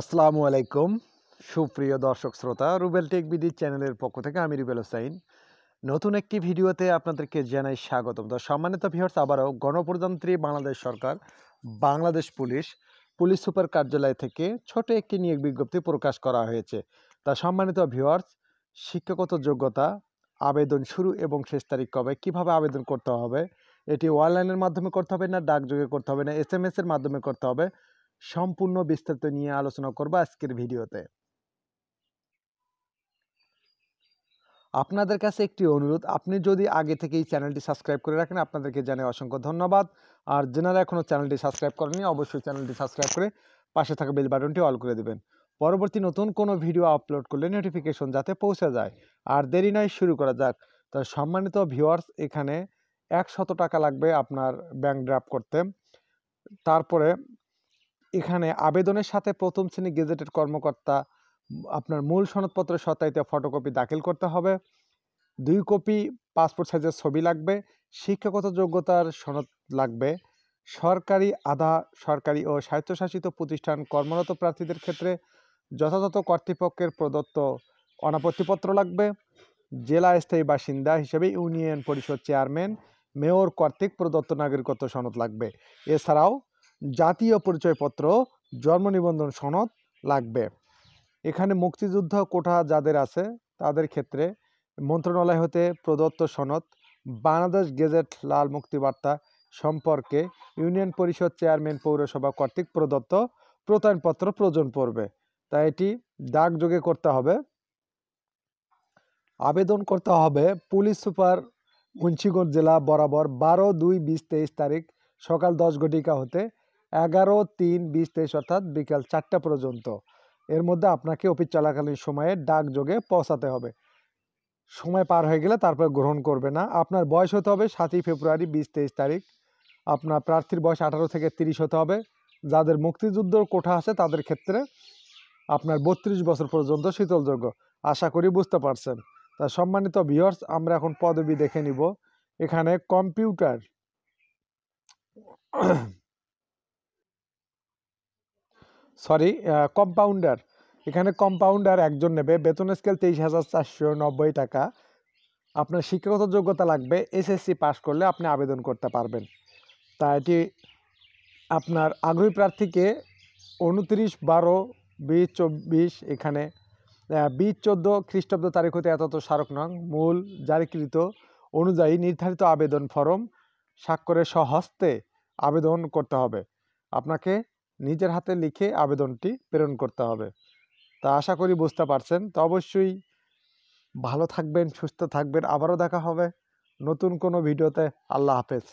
আসসালামু আলাইকুম সুপ্রিয় দর্শক শ্রোতা রুবেল টেক বিডি চ্যানেলের পক্ষ থেকে আমি রুবেল হোসাইন নতুন একটি ভিডিওতে আপনাদেরকে জানাই স্বাগতম তো সম্মানিত ভিউয়ার্স আবারও গণপ্রজাতন্ত্রী বাংলাদেশ সরকার বাংলাদেশ পুলিশ পুলিশ সুপার কার্যালয় থেকে ছোট একটি নিয়োগ বিজ্ঞপ্তি প্রকাশ করা হয়েছে তা সম্মানিত ভিউয়ার্স শিক্ষাগত যোগ্যতা আবেদন শুরু এবং শেষ তারিখ কবে কিভাবে আবেদন করতে হবে এটি অনলাইনের মাধ্যমে করতে হবে না ডাকযোগে করতে হবে না এস এর মাধ্যমে করতে হবে সম্পূর্ণ বিস্তারিত নিয়ে আলোচনা করব আজকের ভিডিওতে আপনাদের কাছে একটি অনুরোধ আপনি যদি আগে থেকেই চ্যানেলটি সাবস্ক্রাইব করে রাখেন আপনাদেরকে জানাই অসংখ্য ধন্যবাদ আর যেনারা এখনও চ্যানেলটি সাবস্ক্রাইব করেনি অবশ্যই চ্যানেলটি সাবস্ক্রাইব করে পাশে থাকা বেল বাটনটি অল করে দেবেন পরবর্তী নতুন কোনো ভিডিও আপলোড করলে নোটিফিকেশন যাতে পৌঁছে যায় আর দেরি নয় শুরু করা যাক তো সম্মানিত ভিউয়ার্স এখানে একশত টাকা লাগবে আপনার ব্যাংক ড্রাফট করতে তারপরে এখানে আবেদনের সাথে প্রথম শ্রেণী গেজেটেড কর্মকর্তা আপনার মূল সনদপত্রের সত্যায়িত ফটোকপি দাখিল করতে হবে দুই কপি পাসপোর্ট সাইজের ছবি লাগবে শিক্ষাগত যোগ্যতার সনদ লাগবে সরকারি আধা সরকারি ও স্বায়ত্তশাসিত প্রতিষ্ঠান কর্মরত প্রার্থীদের ক্ষেত্রে যথাযথ কর্তৃপক্ষের প্রদত্ত অনাপত্তিপত্র লাগবে জেলা স্থায়ী বাসিন্দা হিসেবে ইউনিয়ন পরিষদ চেয়ারম্যান মেয়র কর্তৃক প্রদত্ত নাগরিকত্ব সনদ লাগবে এছাড়াও জাতীয় পরিচয়পত্র জন্ম নিবন্ধন সনদ লাগবে এখানে মুক্তিযুদ্ধ কোঠা যাদের আছে তাদের ক্ষেত্রে মন্ত্রণালয় হতে প্রদত্ত সনদ বাংলাদেশ গেজেট লাল মুক্তিবার্তা সম্পর্কে ইউনিয়ন পরিষদ চেয়ারম্যান পৌরসভা কর্তৃক প্রদত্ত প্রত্যয়নপত্র প্রয়োজন পড়বে তাই এটি ডাকযোগে করতে হবে আবেদন করতে হবে পুলিশ সুপার মুন্সিগঞ্জ জেলা বরাবর বারো দুই বিশ তেইশ তারিখ সকাল দশ ঘটিকা হতে এগারো তিন বিশ তেইশ অর্থাৎ বিকাল চারটা পর্যন্ত এর মধ্যে আপনাকে অফিস চলাকালীন সময়ে ডাকযোগে পৌঁছাতে হবে সময় পার হয়ে গেলে তারপর গ্রহণ করবে না আপনার বয়স হতে হবে সাতই ফেব্রুয়ারি বিশ তেইশ তারিখ আপনার প্রার্থীর বয়স আঠারো থেকে তিরিশ হতে হবে যাদের মুক্তিযুদ্ধ কোঠা আছে তাদের ক্ষেত্রে আপনার বত্রিশ বছর পর্যন্ত শীতলযোগ্য আশা করি বুঝতে পারছেন তা সম্মানিত ভিওর্স আমরা এখন পদবি দেখে নিব এখানে কম্পিউটার সরি কম্পাউন্ডার এখানে কম্পাউন্ডার একজন নেবে বেতন স্কেল তেইশ হাজার চারশো নব্বই টাকা আপনার শিক্ষাগত যোগ্যতা লাগবে এসএসসি পাশ করলে আপনি আবেদন করতে পারবেন তা এটি আপনার আগ্রহী প্রার্থীকে উনত্রিশ বারো বিশ চব্বিশ এখানে বিশ চোদ্দো খ্রিস্টাব্দ তারিখ হতে এত স্মারক নং মূল জারিকৃত অনুযায়ী নির্ধারিত আবেদন ফরম স্বাক্ষরে স্বহস্তে আবেদন করতে হবে আপনাকে নিজের হাতে লিখে আবেদনটি প্রেরণ করতে হবে তা আশা করি বুঝতে পারছেন তো অবশ্যই ভালো থাকবেন সুস্থ থাকবেন আবারও দেখা হবে নতুন কোনো ভিডিওতে আল্লাহ হাফেজ